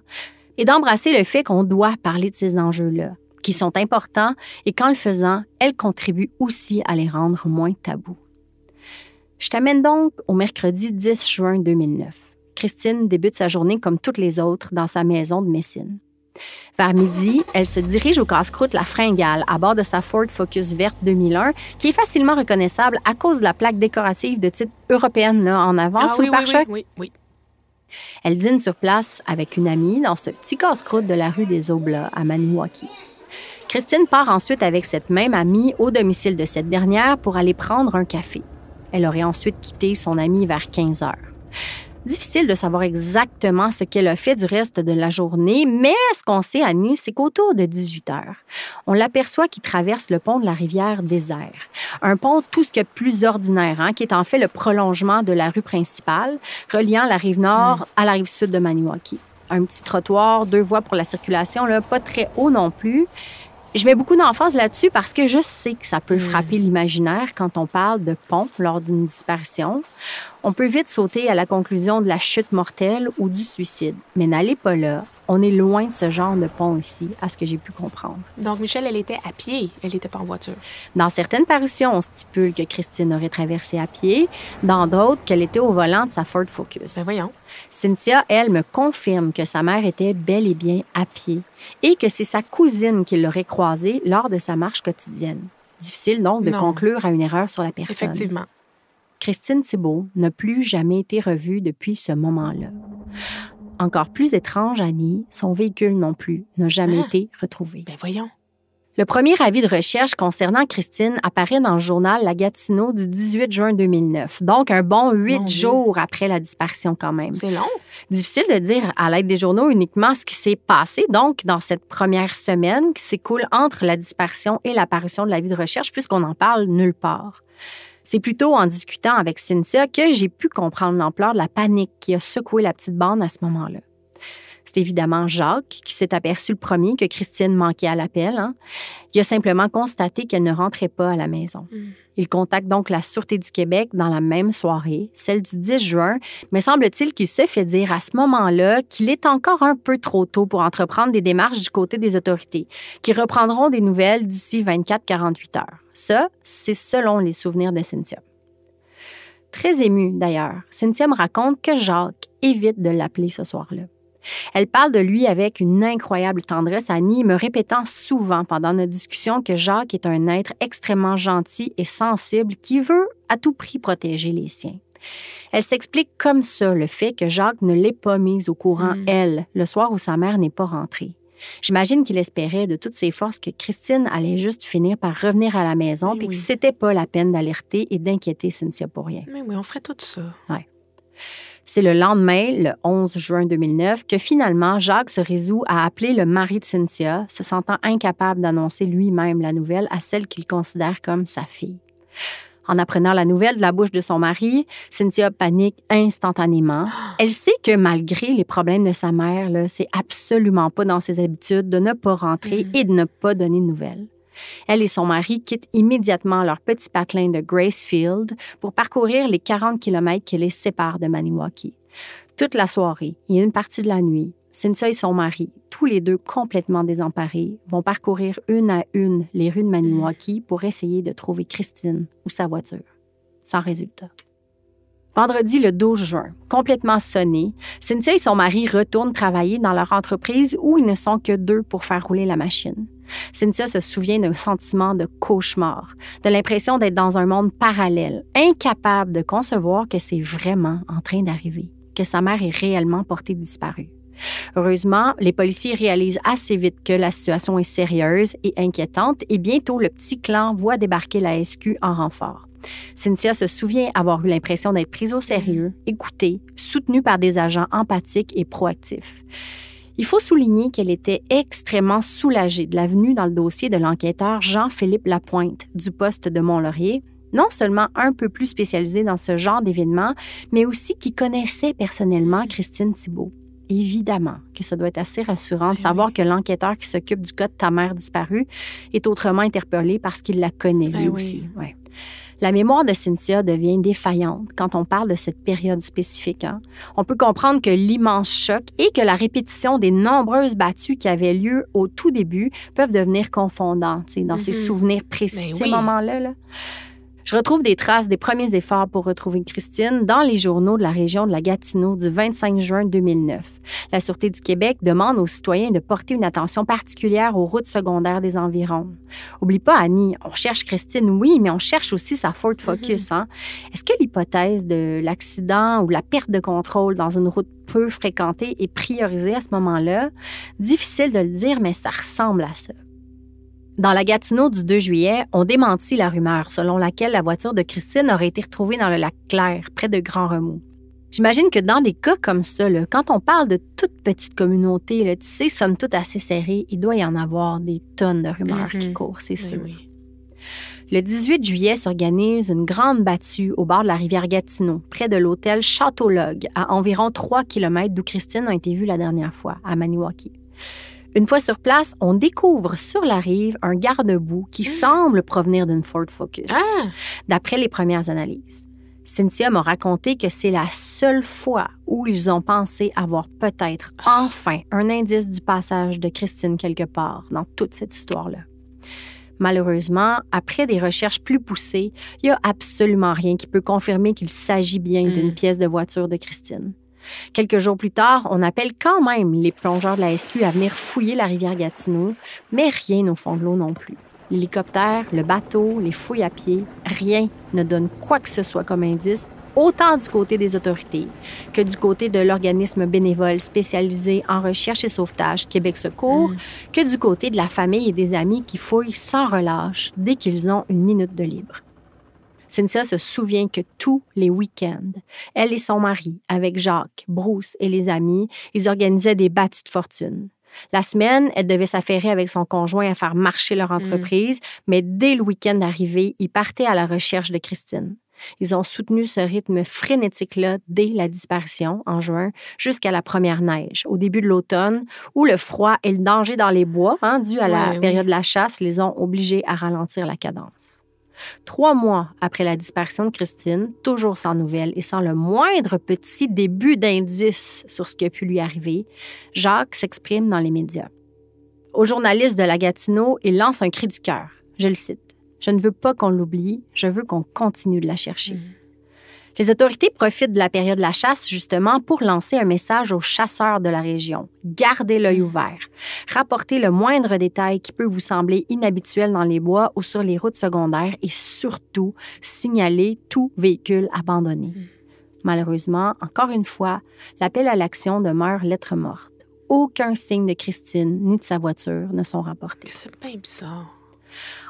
et d'embrasser le fait qu'on doit parler de ces enjeux-là, qui sont importants, et qu'en le faisant, elle contribue aussi à les rendre moins tabous. Je t'amène donc au mercredi 10 juin 2009. Christine débute sa journée comme toutes les autres dans sa maison de Messine. Vers midi, elle se dirige au casse-croûte La Fringale à bord de sa Ford Focus verte 2001, qui est facilement reconnaissable à cause de la plaque décorative de type européenne là, en avant sous ah le pare-choc. elle dîne sur place avec une amie dans ce petit casse-croûte de la rue des aubles à Maniwaki. Christine part ensuite avec cette même amie au domicile de cette dernière pour aller prendre un café. Elle aurait ensuite quitté son amie vers 15 heures difficile de savoir exactement ce qu'elle a fait du reste de la journée, mais ce qu'on sait, Annie, c'est qu'autour de 18 heures, on l'aperçoit qui traverse le pont de la rivière désert. Un pont tout ce que plus ordinaire, hein, qui est en fait le prolongement de la rue principale, reliant la rive nord mm. à la rive sud de Maniwaki. Un petit trottoir, deux voies pour la circulation, là, pas très haut non plus. Je mets beaucoup d'emphase là-dessus parce que je sais que ça peut mm. frapper l'imaginaire quand on parle de pompe lors d'une disparition. On peut vite sauter à la conclusion de la chute mortelle ou du suicide, mais n'allez pas là. On est loin de ce genre de pont ici, à ce que j'ai pu comprendre. Donc, Michel, elle était à pied, elle n'était pas en voiture. Dans certaines parutions, on stipule que Christine aurait traversé à pied, dans d'autres, qu'elle était au volant de sa Ford Focus. Ben voyons. Cynthia, elle, me confirme que sa mère était bel et bien à pied et que c'est sa cousine qui l'aurait croisée lors de sa marche quotidienne. Difficile donc de conclure à une erreur sur la personne. Effectivement. Christine Thibault n'a plus jamais été revue depuis ce moment-là. Encore plus étrange, Annie, son véhicule non plus n'a jamais ah! été retrouvé. Ben voyons. Le premier avis de recherche concernant Christine apparaît dans le journal La Gatineau du 18 juin 2009, donc un bon huit jours après la disparition quand même. C'est long. Difficile de dire à l'aide des journaux uniquement ce qui s'est passé donc dans cette première semaine qui s'écoule entre la disparition et l'apparition de l'avis de recherche puisqu'on n'en parle nulle part. C'est plutôt en discutant avec Cynthia que j'ai pu comprendre l'ampleur de la panique qui a secoué la petite bande à ce moment-là. C'est évidemment Jacques qui s'est aperçu le premier que Christine manquait à l'appel. qui hein. Il a simplement constaté qu'elle ne rentrait pas à la maison. Mm. Il contacte donc la Sûreté du Québec dans la même soirée, celle du 10 juin, mais semble-t-il qu'il se fait dire à ce moment-là qu'il est encore un peu trop tôt pour entreprendre des démarches du côté des autorités, qui reprendront des nouvelles d'ici 24-48 heures. Ça, c'est selon les souvenirs de Cynthia. Très ému d'ailleurs, Cynthia me raconte que Jacques évite de l'appeler ce soir-là. Elle parle de lui avec une incroyable tendresse, Annie, me répétant souvent pendant notre discussion que Jacques est un être extrêmement gentil et sensible qui veut à tout prix protéger les siens. Elle s'explique comme ça le fait que Jacques ne l'ait pas mise au courant, hmm. elle, le soir où sa mère n'est pas rentrée. J'imagine qu'il espérait de toutes ses forces que Christine allait juste finir par revenir à la maison, puis que c'était pas la peine d'alerter et d'inquiéter Cynthia pour rien. Mais oui, on ferait tout ça. C'est le lendemain, le 11 juin 2009, que finalement Jacques se résout à appeler le mari de Cynthia, se sentant incapable d'annoncer lui-même la nouvelle à celle qu'il considère comme sa fille. En apprenant la nouvelle de la bouche de son mari, Cynthia panique instantanément. Elle sait que malgré les problèmes de sa mère, c'est absolument pas dans ses habitudes de ne pas rentrer mm. et de ne pas donner de nouvelles. Elle et son mari quittent immédiatement leur petit patelin de Gracefield pour parcourir les 40 km qui les séparent de Maniwaki. Toute la soirée et une partie de la nuit, Cynthia et son mari, tous les deux complètement désemparés, vont parcourir une à une les rues de Maniwaki pour essayer de trouver Christine ou sa voiture. Sans résultat. Vendredi le 12 juin, complètement sonné, Cynthia et son mari retournent travailler dans leur entreprise où ils ne sont que deux pour faire rouler la machine. Cynthia se souvient d'un sentiment de cauchemar, de l'impression d'être dans un monde parallèle, incapable de concevoir que c'est vraiment en train d'arriver, que sa mère est réellement portée disparue. Heureusement, les policiers réalisent assez vite que la situation est sérieuse et inquiétante et bientôt le petit clan voit débarquer la SQ en renfort. Cynthia se souvient avoir eu l'impression d'être prise au sérieux, écoutée, soutenue par des agents empathiques et proactifs. Il faut souligner qu'elle était extrêmement soulagée de la venue dans le dossier de l'enquêteur Jean-Philippe Lapointe du poste de Mont-Laurier, non seulement un peu plus spécialisé dans ce genre d'événement, mais aussi qui connaissait personnellement Christine Thibault. Évidemment que ça doit être assez rassurant de ben savoir que l'enquêteur qui s'occupe du cas de ta mère disparue est autrement interpellé parce qu'il la connaît ben lui aussi. La mémoire de Cynthia devient défaillante quand on parle de cette période spécifique. Hein. On peut comprendre que l'immense choc et que la répétition des nombreuses battues qui avaient lieu au tout début peuvent devenir confondantes dans ces ses mm-hmm. souvenirs précis, ben moments-là. là je retrouve des traces des premiers efforts pour retrouver Christine dans les journaux de la région de la Gatineau du 25 juin 2009. La Sûreté du Québec demande aux citoyens de porter une attention particulière aux routes secondaires des environs. Oublie pas, Annie, on cherche Christine, oui, mais on cherche aussi sa Ford mm-hmm. Focus. Hein. Est-ce que l'hypothèse de l'accident ou la perte de contrôle dans une route peu fréquentée est priorisée à ce moment-là? Difficile de le dire, mais ça ressemble à ça. Dans la Gatineau du 2 juillet, on démentit la rumeur selon laquelle la voiture de Christine aurait été retrouvée dans le lac Clair, près de Grand Remous. J'imagine que dans des cas comme ça, là, quand on parle de toute petite communauté, là, tu sais, somme toute assez serrées, il doit y en avoir des tonnes de rumeurs qui mhm. courent, c'est sûr. Le 18 juillet s'organise une grande battue au bord de la rivière Gatineau, près de l'hôtel Château à environ 3 km d'où Christine a été vue la dernière fois, à Maniwaki. Une fois sur place, on découvre sur la rive un garde-boue qui ah. semble provenir d'une Ford Focus, ah. d'après les premières analyses. Cynthia m'a raconté que c'est la seule fois où ils ont pensé avoir peut-être ah. enfin un indice du passage de Christine quelque part dans toute cette histoire-là. Malheureusement, après des recherches plus poussées, il n'y a absolument rien qui peut confirmer qu'il s'agit bien hmm. d'une pièce de voiture de Christine. Quelques jours plus tard, on appelle quand même les plongeurs de la SQ à venir fouiller la rivière Gatineau, mais rien au fond de l'eau non plus. L'hélicoptère, le bateau, les fouilles à pied, rien ne donne quoi que ce soit comme indice, autant du côté des autorités que du côté de l'organisme bénévole spécialisé en recherche et sauvetage Québec Secours, mm. que du côté de la famille et des amis qui fouillent sans relâche dès qu'ils ont une minute de libre. Cynthia se souvient que tous les week-ends, elle et son mari, avec Jacques, Bruce et les amis, ils organisaient des battues de fortune. La semaine, elle devait s'affairer avec son conjoint à faire marcher leur mm. entreprise, mais dès le week-end arrivé, ils partaient à la recherche de Christine. Ils ont soutenu ce rythme frénétique-là dès la disparition, en juin, jusqu'à la première neige, au début de l'automne, où le froid et le danger dans les bois, hein, dû à la période de la chasse, les ont obligés à ralentir la cadence. Trois mois après la disparition de Christine, toujours sans nouvelles et sans le moindre petit début d'indice sur ce qui a pu lui arriver, Jacques s'exprime dans les médias. Au journaliste de la Gatineau, il lance un cri du cœur. Je le cite. Je ne veux pas qu'on l'oublie, je veux qu'on continue de la chercher. Mmh. Les autorités profitent de la période de la chasse justement pour lancer un message aux chasseurs de la région. Gardez l'œil mm. ouvert. Rapportez le moindre détail qui peut vous sembler inhabituel dans les bois ou sur les routes secondaires et surtout signalez tout véhicule abandonné. Mm. Malheureusement, encore une fois, l'appel à l'action demeure lettre morte. Aucun signe de Christine ni de sa voiture ne sont rapportés. C'est bien bizarre.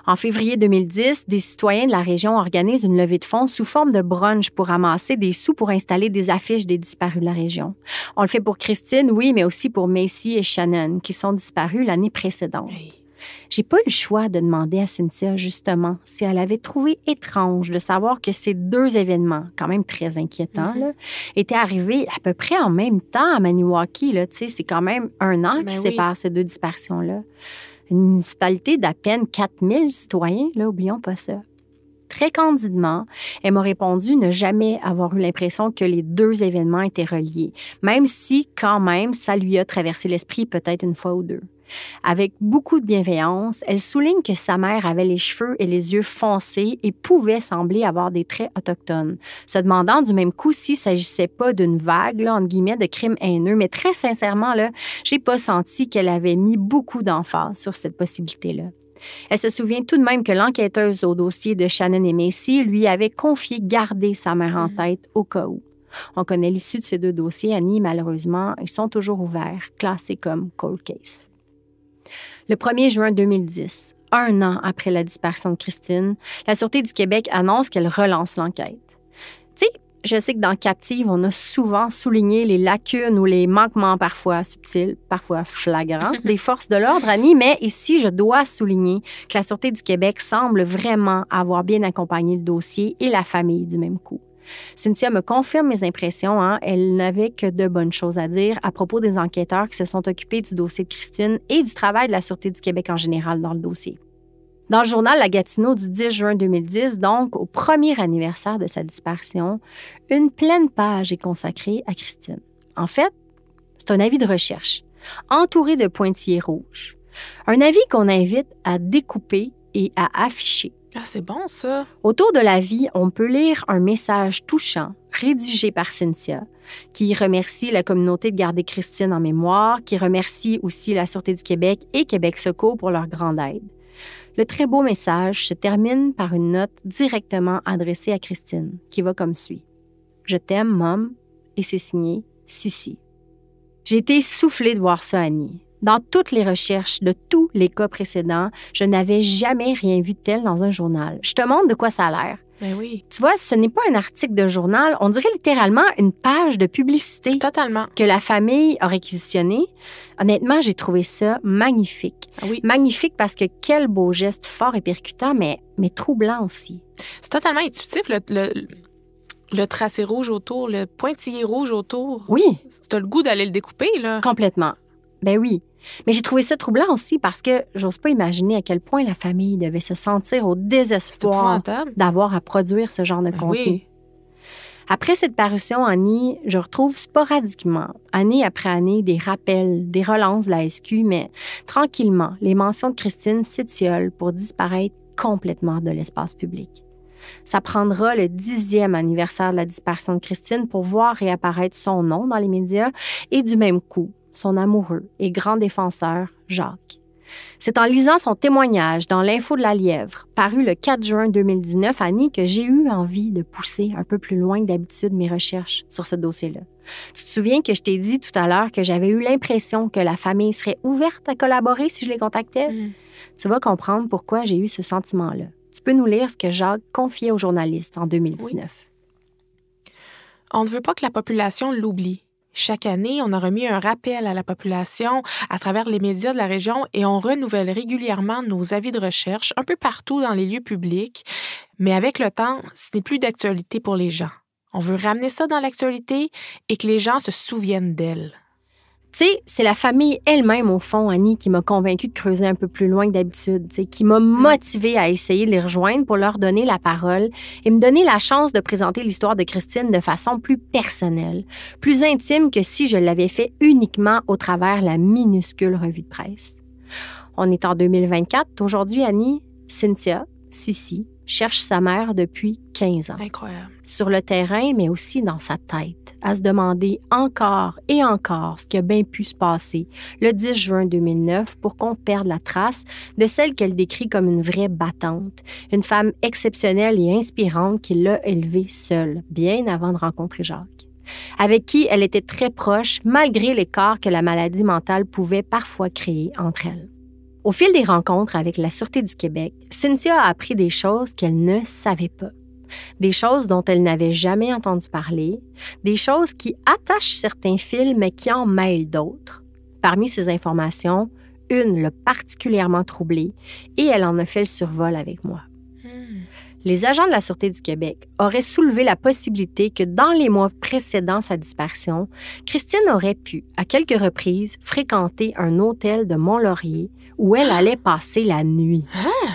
En février 2010, des citoyens de la région organisent une levée de fonds sous forme de brunch pour amasser des sous pour installer des affiches des disparus de la région. On le fait pour Christine, oui, mais aussi pour Macy et Shannon, qui sont disparus l'année précédente. J'ai pas eu le choix de demander à Cynthia, justement, si elle avait trouvé étrange de savoir que ces deux événements, quand même très inquiétants, mm-hmm. étaient arrivés à peu près en même temps à Maniwaki. C'est quand même un an ben qui sépare ces deux disparitions-là une municipalité d'à peine 4000 citoyens, là, oublions pas ça. Très candidement, elle m'a répondu ne jamais avoir eu l'impression que les deux événements étaient reliés, même si, quand même, ça lui a traversé l'esprit peut-être une fois ou deux. Avec beaucoup de bienveillance, elle souligne que sa mère avait les cheveux et les yeux foncés et pouvait sembler avoir des traits autochtones, se demandant du même coup s'il s'agissait pas d'une vague, guillemets, de crimes haineux. Mais très sincèrement, je j'ai pas senti qu'elle avait mis beaucoup d'emphase sur cette possibilité-là. Elle se souvient tout de même que l'enquêteuse au dossier de Shannon et Macy lui avait confié garder sa mère en mhm. tête au cas où. On connaît l'issue de ces deux dossiers, Annie, malheureusement, ils sont toujours ouverts, classés comme cold case. Le 1er juin 2010, un an après la disparition de Christine, la Sûreté du Québec annonce qu'elle relance l'enquête. Tu sais, je sais que dans Captive, on a souvent souligné les lacunes ou les manquements parfois subtils, parfois flagrants des forces de l'ordre, Annie, mais ici, je dois souligner que la Sûreté du Québec semble vraiment avoir bien accompagné le dossier et la famille du même coup. Cynthia me confirme mes impressions. Hein. Elle n'avait que de bonnes choses à dire à propos des enquêteurs qui se sont occupés du dossier de Christine et du travail de la Sûreté du Québec en général dans le dossier. Dans le journal La Gatineau du 10 juin 2010, donc au premier anniversaire de sa disparition, une pleine page est consacrée à Christine. En fait, c'est un avis de recherche, entouré de pointillés rouges. Un avis qu'on invite à découper et à afficher. Ah, c'est bon, ça. Autour de la vie, on peut lire un message touchant rédigé par Cynthia, qui remercie la communauté de garder Christine en mémoire, qui remercie aussi la Sûreté du Québec et Québec Secours pour leur grande aide. Le très beau message se termine par une note directement adressée à Christine, qui va comme suit. Je t'aime, Mom, et c'est signé Sissi. J'ai été soufflée de voir ça, Annie. Dans toutes les recherches de tous les cas précédents, je n'avais jamais rien vu de tel dans un journal. Je te montre de quoi ça a l'air. Ben oui. Tu vois, ce n'est pas un article de journal, on dirait littéralement une page de publicité. Totalement. Que la famille a réquisitionnée. Honnêtement, j'ai trouvé ça magnifique. Ah oui. Magnifique parce que quel beau geste fort et percutant, mais, mais troublant aussi. C'est totalement intuitif, le, tracé rouge autour, le pointillé rouge autour. Oui. as le goût d'aller le découper, là. Complètement. Ben oui. Mais j'ai trouvé ça troublant aussi parce que j'ose pas imaginer à quel point la famille devait se sentir au désespoir d'avoir à produire ce genre de ben contenu. Après cette parution, Annie, je retrouve sporadiquement, année après année, des rappels, des relances de la SQ, mais tranquillement, les mentions de Christine s'étiolent pour disparaître complètement de l'espace public. Ça prendra le dixième anniversaire de la disparition de Christine pour voir réapparaître son nom dans les médias et du même coup, son amoureux et grand défenseur, Jacques. C'est en lisant son témoignage dans l'Info de la Lièvre, paru le 4 juin 2019, Annie, que j'ai eu envie de pousser un peu plus loin d'habitude mes recherches sur ce dossier-là. Tu te souviens que je t'ai dit tout à l'heure que j'avais eu l'impression que la famille serait ouverte à collaborer si je les contactais? Mm. Tu vas comprendre pourquoi j'ai eu ce sentiment-là. Tu peux nous lire ce que Jacques confiait aux journalistes en 2019. On ne veut pas que la population l'oublie. Chaque année, on a remis un rappel à la population à travers les médias de la région et on renouvelle régulièrement nos avis de recherche un peu partout dans les lieux publics. Mais avec le temps, ce n'est plus d'actualité pour les gens. On veut ramener ça dans l'actualité et que les gens se souviennent d'elle. Tu sais, c'est la famille elle-même, au fond, Annie, qui m'a convaincue de creuser un peu plus loin que d'habitude, qui m'a mm. motivée à essayer de les rejoindre pour leur donner la parole et me donner la chance de présenter l'histoire de Christine de façon plus personnelle, plus intime que si je l'avais fait uniquement au travers la minuscule revue de presse. On est en 2024. Aujourd'hui, Annie, Cynthia, Sissi, cherche sa mère depuis 15 ans. Incroyable. Sur le terrain, mais aussi dans sa tête, à se demander encore et encore ce qui a bien pu se passer le 10 juin 2009 pour qu'on perde la trace de celle qu'elle décrit comme une vraie battante, une femme exceptionnelle et inspirante qui l'a élevée seule, bien avant de rencontrer Jacques avec qui elle était très proche malgré l'écart que la maladie mentale pouvait parfois créer entre elles. Au fil des rencontres avec la Sûreté du Québec, Cynthia a appris des choses qu'elle ne savait pas. Des choses dont elle n'avait jamais entendu parler, des choses qui attachent certains fils mais qui en mêlent d'autres. Parmi ces informations, une l'a particulièrement troublée et elle en a fait le survol avec moi. Hmm. Les agents de la Sûreté du Québec auraient soulevé la possibilité que dans les mois précédant sa disparition, Christine aurait pu, à quelques reprises, fréquenter un hôtel de Mont-Laurier où elle allait passer la nuit. Hein?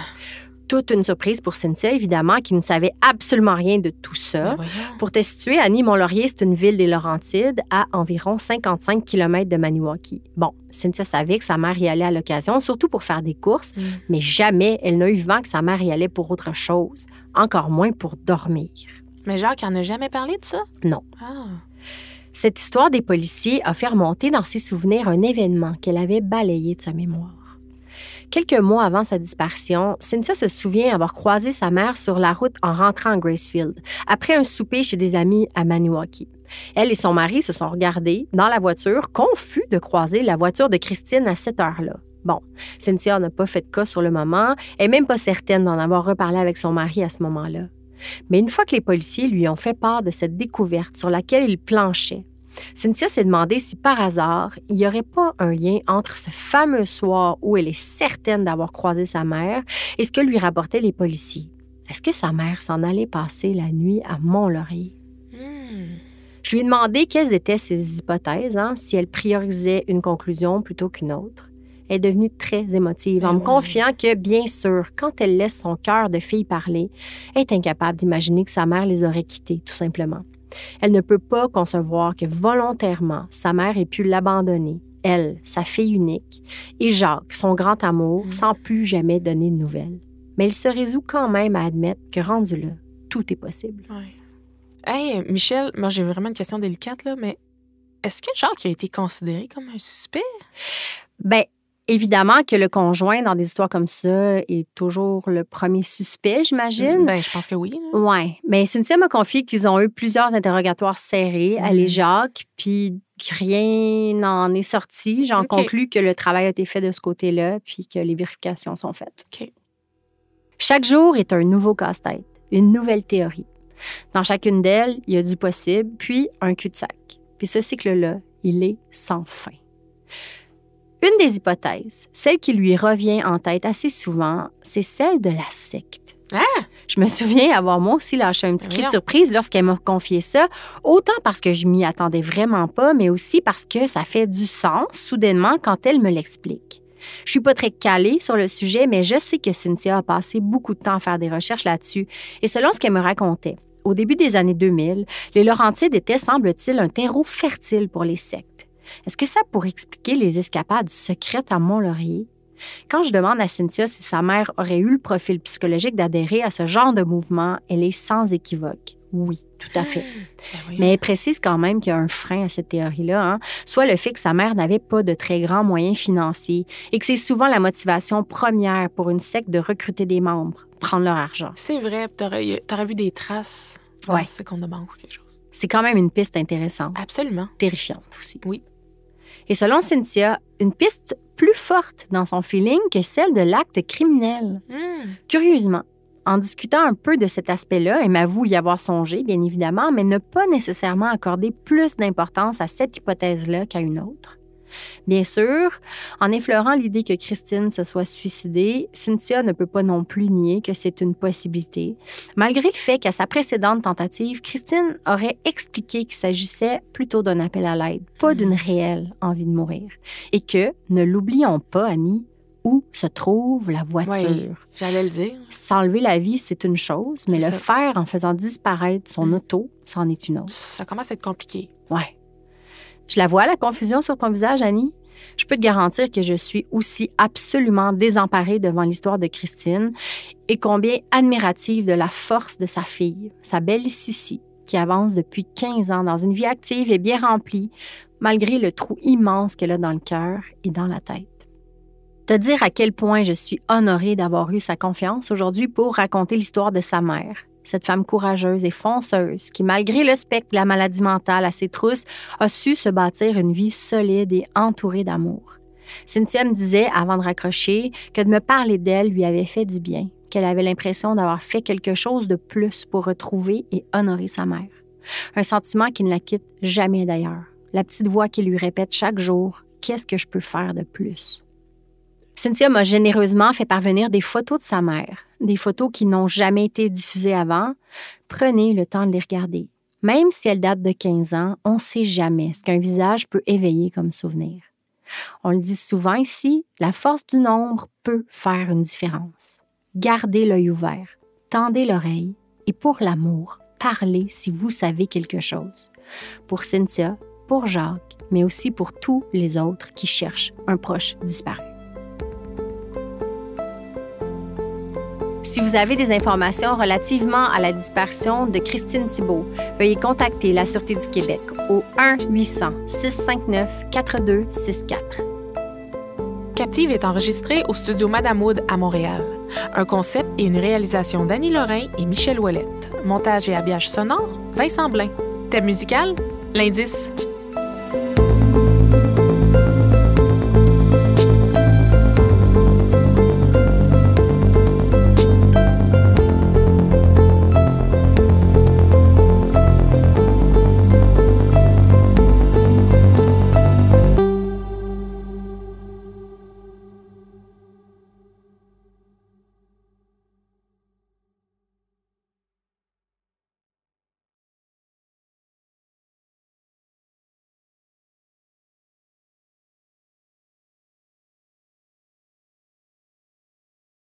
Toute une surprise pour Cynthia, évidemment, qui ne savait absolument rien de tout ça. Ben pour te situer, Annie, Mont-Laurier, c'est une ville des Laurentides à environ 55 km de Maniwaki. Bon, Cynthia savait que sa mère y allait à l'occasion, surtout pour faire des courses, mm. mais jamais elle n'a eu vent que sa mère y allait pour autre chose, encore moins pour dormir. Mais Jacques en a jamais parlé de ça? Non. Ah. Cette histoire des policiers a fait remonter dans ses souvenirs un événement qu'elle avait balayé de sa mémoire. Quelques mois avant sa disparition, Cynthia se souvient avoir croisé sa mère sur la route en rentrant à Gracefield, après un souper chez des amis à Maniwaki. Elle et son mari se sont regardés dans la voiture, confus de croiser la voiture de Christine à cette heure-là. Bon, Cynthia n'a pas fait de cas sur le moment et même pas certaine d'en avoir reparlé avec son mari à ce moment-là. Mais une fois que les policiers lui ont fait part de cette découverte sur laquelle il planchait Cynthia s'est demandé si par hasard, il n'y aurait pas un lien entre ce fameux soir où elle est certaine d'avoir croisé sa mère et ce que lui rapportaient les policiers. Est-ce que sa mère s'en allait passer la nuit à Mont-Laurier? Hmm. Je lui ai demandé quelles étaient ses hypothèses, hein, si elle priorisait une conclusion plutôt qu'une autre. Elle est devenue très émotive en ben me confiant que, bien sûr, quand elle laisse son cœur de fille parler, elle est incapable d'imaginer que sa mère les aurait quittés, tout simplement. Elle ne peut pas concevoir que volontairement sa mère ait pu l'abandonner, elle, sa fille unique, et Jacques, son grand amour, mm. sans plus jamais donner de nouvelles. Mais elle se résout quand même à admettre que rendu là, tout est possible. Michel, moi j'ai vraiment une question délicate là, mais est-ce que Jacques a été considéré comme un suspect? Ben, Évidemment que le conjoint, dans des histoires comme ça, est toujours le premier suspect, j'imagine. ben, je pense que oui. Oui. Mais Cynthia m'a confié qu'ils ont eu plusieurs interrogatoires serrés à mhm. l'éjac, puis rien n'en est sorti. J'en conclus que le travail a été fait de ce côté-là, puis que les vérifications sont faites. Chaque jour est un nouveau casse-tête, une nouvelle théorie. Dans chacune d'elles, il y a du possible, puis un cul-de-sac. Puis ce cycle-là, il est sans fin. Une des hypothèses, celle qui lui revient en tête assez souvent, c'est celle de la secte. Ah! Je me souviens avoir moi aussi lâché un petit cri de surprise lorsqu'elle m'a confié ça, autant parce que je m'y attendais vraiment pas, mais aussi parce que ça fait du sens soudainement quand elle me l'explique. Je suis pas très calée sur le sujet, mais je sais que Cynthia a passé beaucoup de temps à faire des recherches là-dessus, et selon ce qu'elle me racontait, au début des années 2000, les Laurentides étaient, semble-t-il, un terreau fertile pour les sectes. Est-ce que ça pourrait expliquer les escapades secrètes à Mont-Laurier? Quand je demande à Cynthia si sa mère aurait eu le profil psychologique d'adhérer à ce genre de mouvement, elle est sans équivoque. Oui, tout à fait. Ben Mais elle précise quand même qu'il y a un frein à cette théorie-là, hein. soit le fait que sa mère n'avait pas de très grands moyens financiers et que c'est souvent la motivation première pour une secte de recruter des membres, prendre leur argent. C'est vrai, t'aurais, aurais vu des traces de demande quelque chose. C'est quand même une piste intéressante. Absolument. Terrifiante aussi. Oui. Et selon Cynthia, une piste plus forte dans son feeling que celle de l'acte criminel. Hmm. Curieusement, en discutant un peu de cet aspect-là, elle m'avoue y avoir songé, bien évidemment, mais ne pas nécessairement accorder plus d'importance à cette hypothèse-là qu'à une autre. Bien sûr, en effleurant l'idée que Christine se soit suicidée, Cynthia ne peut pas non plus nier que c'est une possibilité, malgré le fait qu'à sa précédente tentative, Christine aurait expliqué qu'il s'agissait plutôt d'un appel à l'aide, pas mhm. d'une réelle envie de mourir, et que, ne l'oublions pas, Annie, où se trouve la voiture. J'allais le dire. S'enlever la vie, c'est une chose, mais le faire en faisant disparaître son mhm. auto, c'en est une autre. Ça commence à être compliqué. Ouais. Je la vois, la confusion sur ton visage, Annie? Je peux te garantir que je suis aussi absolument désemparée devant l'histoire de Christine et combien admirative de la force de sa fille, sa belle Sissi, qui avance depuis 15 ans dans une vie active et bien remplie, malgré le trou immense qu'elle a dans le cœur et dans la tête. Te dire à quel point je suis honorée d'avoir eu sa confiance aujourd'hui pour raconter l'histoire de sa mère, cette femme courageuse et fonceuse qui, malgré le spectre de la maladie mentale à ses trousses, a su se bâtir une vie solide et entourée d'amour. Cynthia me disait, avant de raccrocher, que de me parler d'elle lui avait fait du bien, qu'elle avait l'impression d'avoir fait quelque chose de plus pour retrouver et honorer sa mère. Un sentiment qui ne la quitte jamais d'ailleurs. La petite voix qui lui répète chaque jour Qu'est-ce que je peux faire de plus? Cynthia m'a généreusement fait parvenir des photos de sa mère, des photos qui n'ont jamais été diffusées avant. Prenez le temps de les regarder. Même si elles datent de 15 ans, on ne sait jamais ce qu'un visage peut éveiller comme souvenir. On le dit souvent ici, la force du nombre peut faire une différence. Gardez l'œil ouvert, tendez l'oreille et pour l'amour, parlez si vous savez quelque chose. Pour Cynthia, pour Jacques, mais aussi pour tous les autres qui cherchent un proche disparu. Si vous avez des informations relativement à la disparition de Christine Thibault, veuillez contacter la Sûreté du Québec au 1-800-659-4264. Captive est enregistrée au studio Madame Wood à Montréal. Un concept et une réalisation d'Annie Lorrain et Michel Ouellette. Montage et habillage sonore, Vincent Blain. Thème musical, l'indice